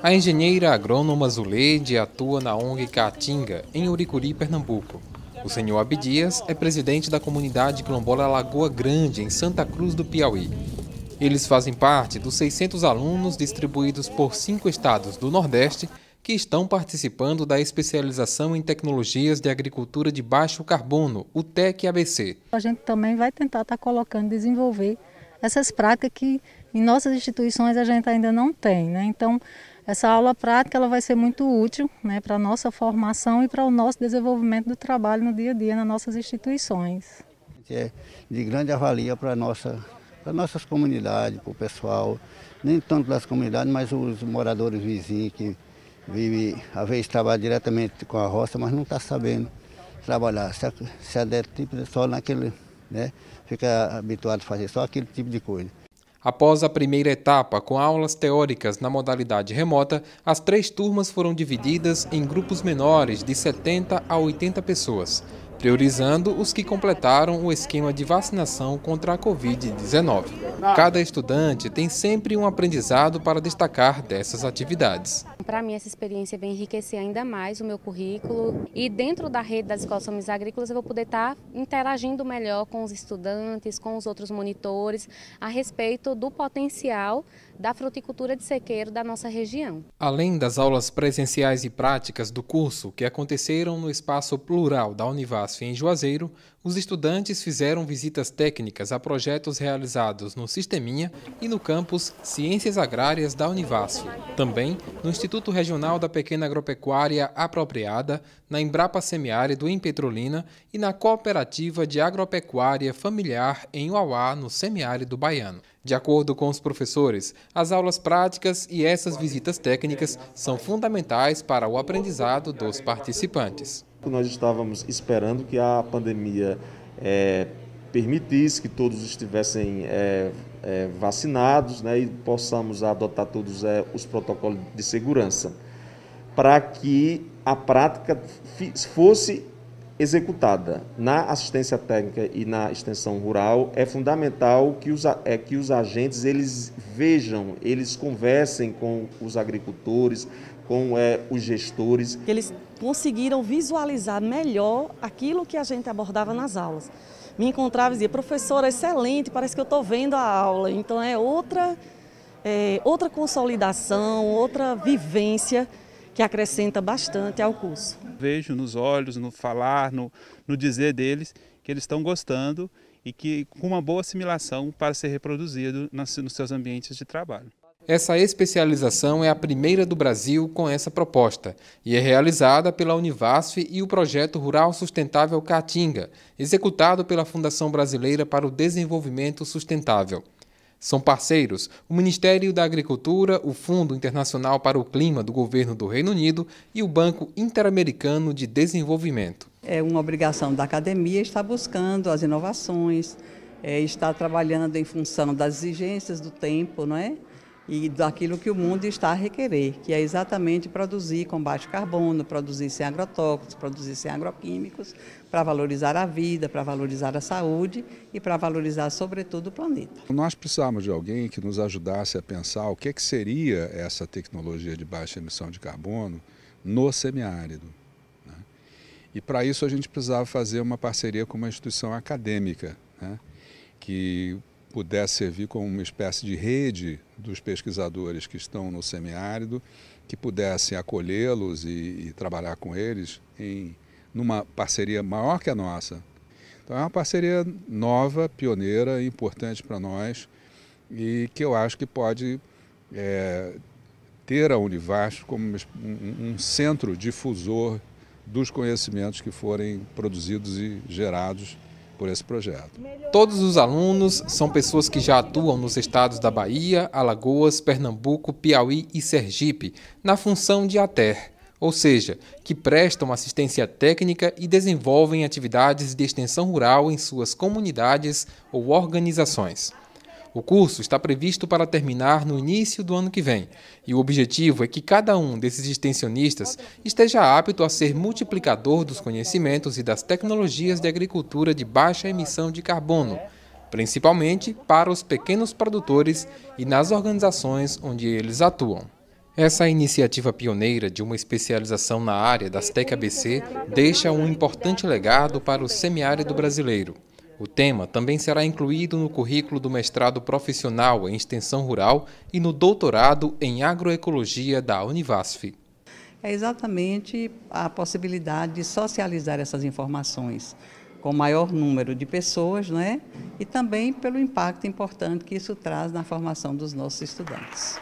A engenheira agrônoma Zuleide atua na ONG Caatinga, em Uricuri, Pernambuco. O senhor Abdias é presidente da comunidade quilombola Lagoa Grande, em Santa Cruz do Piauí. Eles fazem parte dos 600 alunos distribuídos por cinco estados do Nordeste que estão participando da especialização em tecnologias de agricultura de baixo carbono, o TEC ABC. A gente também vai tentar estar tá colocando, desenvolver essas práticas que em nossas instituições a gente ainda não tem. Né? Então, essa aula prática ela vai ser muito útil né, para a nossa formação e para o nosso desenvolvimento do trabalho no dia a dia nas nossas instituições. É de grande avalia para nossa, as nossas comunidades, para o pessoal, nem tanto das comunidades, mas os moradores vizinhos que vive, às vezes trabalha diretamente com a roça, mas não está sabendo trabalhar. Se, se aderir tipo só naquele, né? Fica habituado a fazer só aquele tipo de coisa. Após a primeira etapa, com aulas teóricas na modalidade remota, as três turmas foram divididas em grupos menores de 70 a 80 pessoas priorizando os que completaram o esquema de vacinação contra a Covid-19. Cada estudante tem sempre um aprendizado para destacar dessas atividades. Para mim, essa experiência vem enriquecer ainda mais o meu currículo e dentro da rede das escolas famílias agrícolas eu vou poder estar tá interagindo melhor com os estudantes, com os outros monitores, a respeito do potencial da fruticultura de sequeiro da nossa região. Além das aulas presenciais e práticas do curso que aconteceram no espaço plural da Univasf em Juazeiro, os estudantes fizeram visitas técnicas a projetos realizados no Sisteminha e no campus Ciências Agrárias da Univasf. Também no Instituto Regional da Pequena Agropecuária Apropriada, na Embrapa Semiárido em Petrolina e na Cooperativa de Agropecuária Familiar em Uauá, no Semiárido Baiano. De acordo com os professores, as aulas práticas e essas visitas técnicas são fundamentais para o aprendizado dos participantes. Nós estávamos esperando que a pandemia é, permitisse que todos estivessem é, é, vacinados né, e possamos adotar todos é, os protocolos de segurança, para que a prática fosse executada na assistência técnica e na extensão rural, é fundamental que os, é, que os agentes eles vejam, eles conversem com os agricultores, com é, os gestores. Eles conseguiram visualizar melhor aquilo que a gente abordava nas aulas. Me encontrava e dizia, professora, excelente, parece que eu estou vendo a aula. Então é outra, é, outra consolidação, outra vivência que acrescenta bastante ao curso. Vejo nos olhos, no falar, no, no dizer deles que eles estão gostando e que com uma boa assimilação para ser reproduzido nas, nos seus ambientes de trabalho. Essa especialização é a primeira do Brasil com essa proposta e é realizada pela Univasf e o projeto Rural Sustentável Caatinga, executado pela Fundação Brasileira para o Desenvolvimento Sustentável. São parceiros o Ministério da Agricultura, o Fundo Internacional para o Clima do Governo do Reino Unido e o Banco Interamericano de Desenvolvimento. É uma obrigação da academia estar buscando as inovações, é, estar trabalhando em função das exigências do tempo, não é? e daquilo que o mundo está a requerer, que é exatamente produzir com baixo carbono, produzir sem agrotóxicos, produzir sem agroquímicos, para valorizar a vida, para valorizar a saúde e para valorizar, sobretudo, o planeta. Nós precisamos de alguém que nos ajudasse a pensar o que, é que seria essa tecnologia de baixa emissão de carbono no semiárido. Né? E para isso a gente precisava fazer uma parceria com uma instituição acadêmica, né? que pudesse servir como uma espécie de rede dos pesquisadores que estão no semiárido, que pudessem acolhê-los e, e, trabalhar com eles em numa parceria maior que a nossa. Então é uma parceria nova, pioneira, importante para nós e que eu acho que pode é, ter a Univasf como um, um centro difusor dos conhecimentos que forem produzidos e gerados por esse projeto. Todos os alunos são pessoas que já atuam nos estados da Bahia, Alagoas, Pernambuco, Piauí e Sergipe, na função de ATER, ou seja, que prestam assistência técnica e desenvolvem atividades de extensão rural em suas comunidades ou organizações. O curso está previsto para terminar no início do ano que vem, e o objetivo é que cada um desses extensionistas esteja apto a ser multiplicador dos conhecimentos e das tecnologias de agricultura de baixa emissão de carbono, principalmente para os pequenos produtores e nas organizações onde eles atuam. Essa iniciativa pioneira de uma especialização na área das TecABC deixa um importante legado para o semiárido brasileiro. O tema também será incluído no currículo do mestrado profissional em extensão rural e no doutorado em agroecologia da Univasf. É exatamente a possibilidade de socializar essas informações com o maior número de pessoas, né? E também pelo impacto importante que isso traz na formação dos nossos estudantes.